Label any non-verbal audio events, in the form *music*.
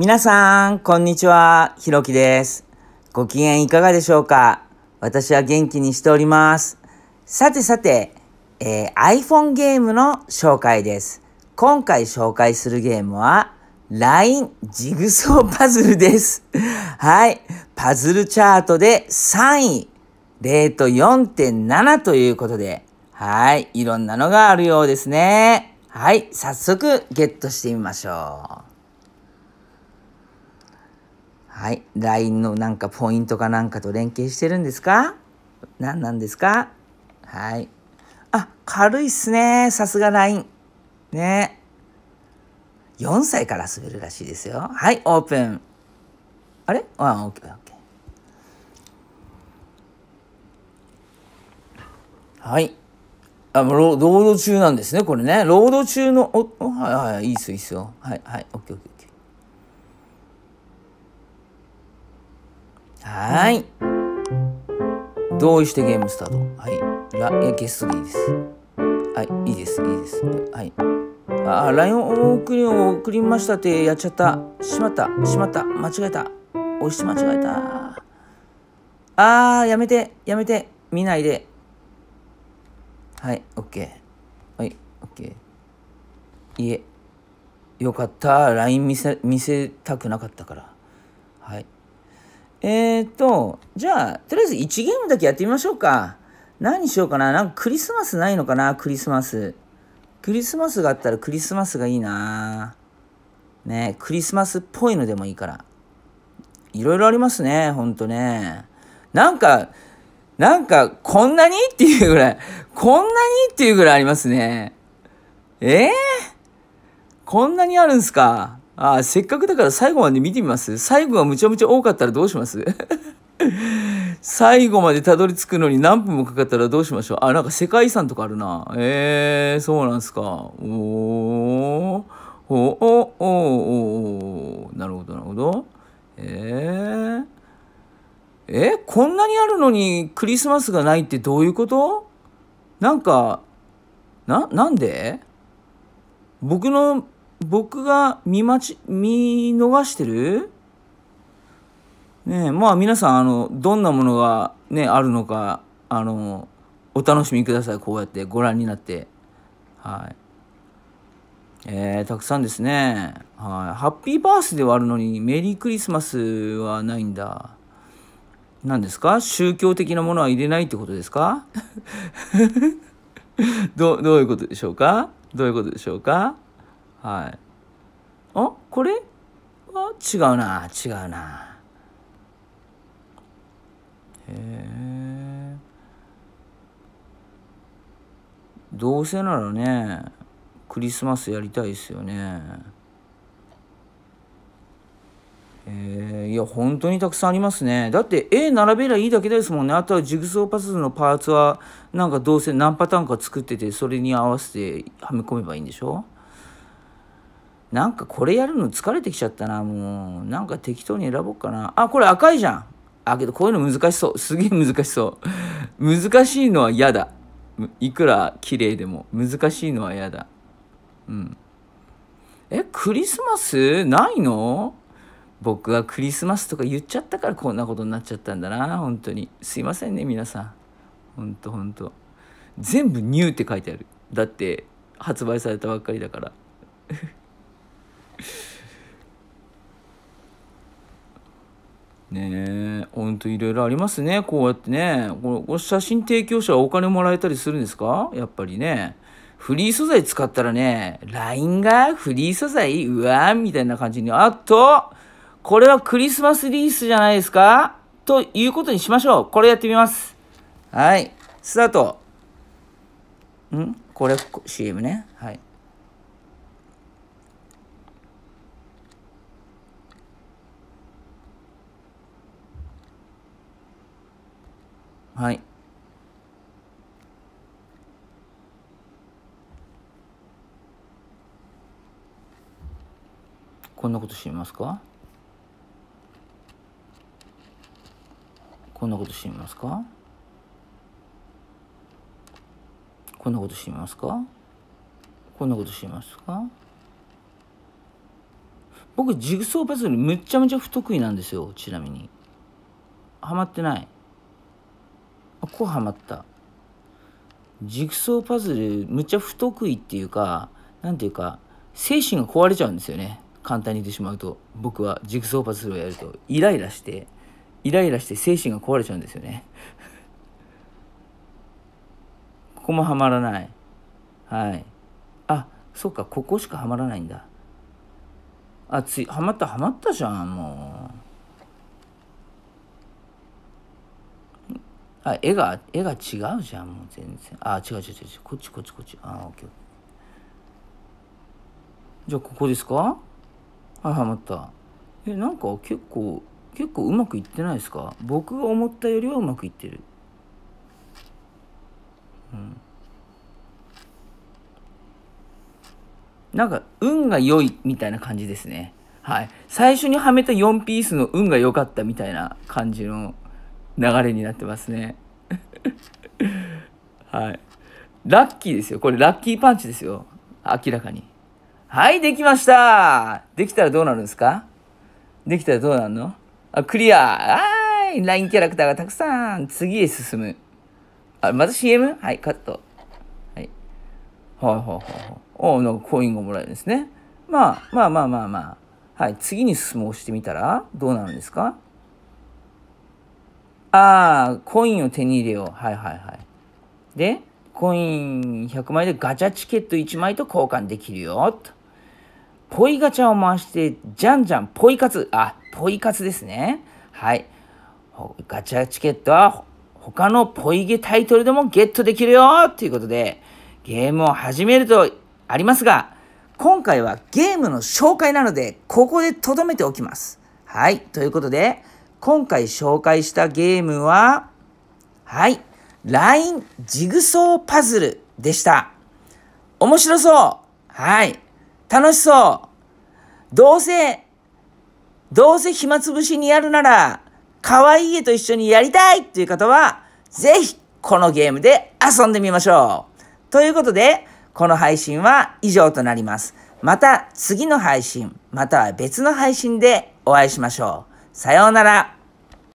皆さん、こんにちは。ひろきです。ご機嫌いかがでしょうか私は元気にしております。さてさて、えー、iPhone ゲームの紹介です。今回紹介するゲームは、LINE ジグソーパズルです。はい。パズルチャートで3位、0ト4.7ということで、はい。いろんなのがあるようですね。はい。早速、ゲットしてみましょう。はい。LINE のなんかポイントかなんかと連携してるんですか何なんですかはい。あ、軽いっすね。さすが LINE。ね。4歳から滑るらしいですよ。はい、オープン。あれあ、オッケー、オッケー。はい。あ、もう労働中なんですね、これね。労働中の、お、はいはい、いいっすよ、いいっすよ。はい、はい、オッケー、オッケー。はい。同意してゲームスタート。はい。ラ、え、ゲストでいいです。はい、いいです、いいです。はい。あー、LINE を送りを送りましたってやっちゃった。しまった、しまった、間違えた。押して間違えた。あー、やめて、やめて、見ないで。はい、OK。はい、OK。いえ、よかった。LINE 見せ、見せたくなかったから。はい。えっ、ー、と、じゃあ、とりあえず1ゲームだけやってみましょうか。何しようかな。なんかクリスマスないのかな、クリスマス。クリスマスがあったらクリスマスがいいなねクリスマスっぽいのでもいいから。いろいろありますね、ほんとね。なんか、なんか、こんなにっていうぐらい、こんなにっていうぐらいありますね。ええー、こんなにあるんすかああ、せっかくだから最後まで見てみます最後がむちゃむちゃ多かったらどうします *laughs* 最後までたどり着くのに何分もかかったらどうしましょうあ、なんか世界遺産とかあるな。えー、そうなんすか。おー。おおおおなるほどなるほど。えー、えこんなにあるのにクリスマスがないってどういうことなんか、な、なんで僕の僕が見まち、見逃してるねえ、まあ皆さん、あの、どんなものがね、あるのか、あの、お楽しみください。こうやってご覧になって。はい。えー、たくさんですね。はい。ハッピーバースデーはあるのに、メリークリスマスはないんだ。何ですか宗教的なものは入れないってことですか *laughs* どどういうことでしょうかどういうことでしょうかはいあこれは違うな違うなへえどうせならねクリスマスやりたいですよねえいや本当にたくさんありますねだって絵並べりゃいいだけですもんねあとはジグソーパズルのパーツはなんかどうせ何パターンか作っててそれに合わせてはめ込めばいいんでしょなんかこれやるの疲れてきちゃったな、もう。なんか適当に選ぼうかな。あ、これ赤いじゃん。あ、けどこういうの難しそう。すげえ難しそう。難しいのは嫌だ。いくら綺麗でも。難しいのは嫌だ。うん。え、クリスマスないの僕はクリスマスとか言っちゃったからこんなことになっちゃったんだな、本当に。すいませんね、皆さん。ほんとほんと。全部ニューって書いてある。だって、発売されたばっかりだから。*laughs* ねえ、ほんといろいろありますね、こうやってね。この写真提供者はお金もらえたりするんですかやっぱりね。フリー素材使ったらね、LINE がフリー素材うわーみたいな感じに。あと、これはクリスマスリースじゃないですかということにしましょう。これやってみます。はい。スタート。んこれ CM ね。はい。はい。こんなことしてみますかこんなことしてみますかこんなことしてみますかこんなことしてみますか僕ジグソーパズルめちゃめちゃ不得意なんですよちなみにはまってないあこうはまったジグソーパズルむっちゃ不得意っていうか何ていうか精神が壊れちゃうんですよね簡単に言ってしまうと僕はジグソーパズルをやるとイライラしてイライラして精神が壊れちゃうんですよね *laughs* ここもはまらないはいあそっかここしかはまらないんだあついはまったはまったじゃんもうあ、絵が、絵が違うじゃん、もう全然。あ、違う違う違う違う。こっちこっちこっち。あ、オッケー。じゃあ、ここですかはいはまった。え、なんか結構、結構うまくいってないですか僕が思ったよりはうまくいってる。うん。なんか、運が良いみたいな感じですね。はい。最初にはめた4ピースの運が良かったみたいな感じの。流れになってますね。*laughs* はい。ラッキーですよ。これラッキーパンチですよ。明らかに。はい、できましたできたらどうなるんですかできたらどうなるのあ、クリアはーい !LINE キャラクターがたくさん次へ進む。あ、まず CM? はい、カット。はい。はいはいはい。。おなんかコインがもらえるんですね。まあ、まあまあまあまあ。はい、次に進むを押してみたらどうなるんですかああ、コインを手に入れよう。はいはいはい。で、コイン100枚でガチャチケット1枚と交換できるよ。とポイガチャを回して、じゃんじゃん、ポイツ。あ、ポイツですね。はい。ガチャチケットは他のポイゲタイトルでもゲットできるよということで、ゲームを始めるとありますが、今回はゲームの紹介なので、ここで留めておきます。はい。ということで、今回紹介したゲームは、はい、ラインジグソーパズルでした。面白そうはい。楽しそうどうせ、どうせ暇つぶしにやるなら、可愛い絵と一緒にやりたいっていう方は、ぜひこのゲームで遊んでみましょうということで、この配信は以上となります。また次の配信、または別の配信でお会いしましょう。さようなら。